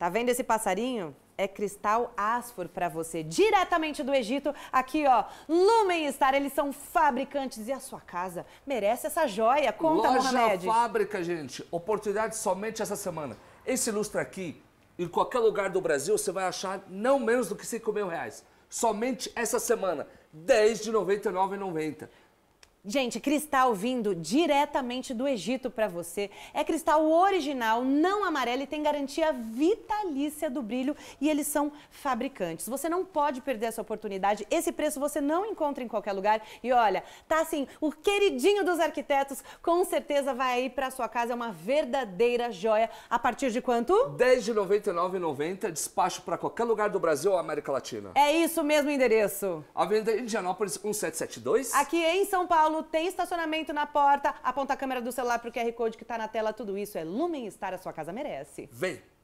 Tá vendo esse passarinho? É cristal Asfor para você, diretamente do Egito, aqui ó, Lumen Star, eles são fabricantes e a sua casa merece essa joia, conta Loja Mohamed. Fábrica, gente, oportunidade somente essa semana. Esse lustre aqui, em qualquer lugar do Brasil, você vai achar não menos do que 5 mil reais. Somente essa semana, 10 de 99,90. Gente, cristal vindo diretamente do Egito para você. É cristal original, não amarelo e tem garantia vitalícia do brilho e eles são fabricantes. Você não pode perder essa oportunidade. Esse preço você não encontra em qualquer lugar. E olha, tá assim, o queridinho dos arquitetos, com certeza vai aí para sua casa, é uma verdadeira joia. A partir de quanto? R$ 10,99,90, despacho para qualquer lugar do Brasil ou América Latina. É isso mesmo endereço. Avenida Indianópolis 1772. Aqui em São Paulo Paulo, tem estacionamento na porta. Aponta a câmera do celular para o QR Code que está na tela. Tudo isso é Lumen Star, a sua casa merece. Vem!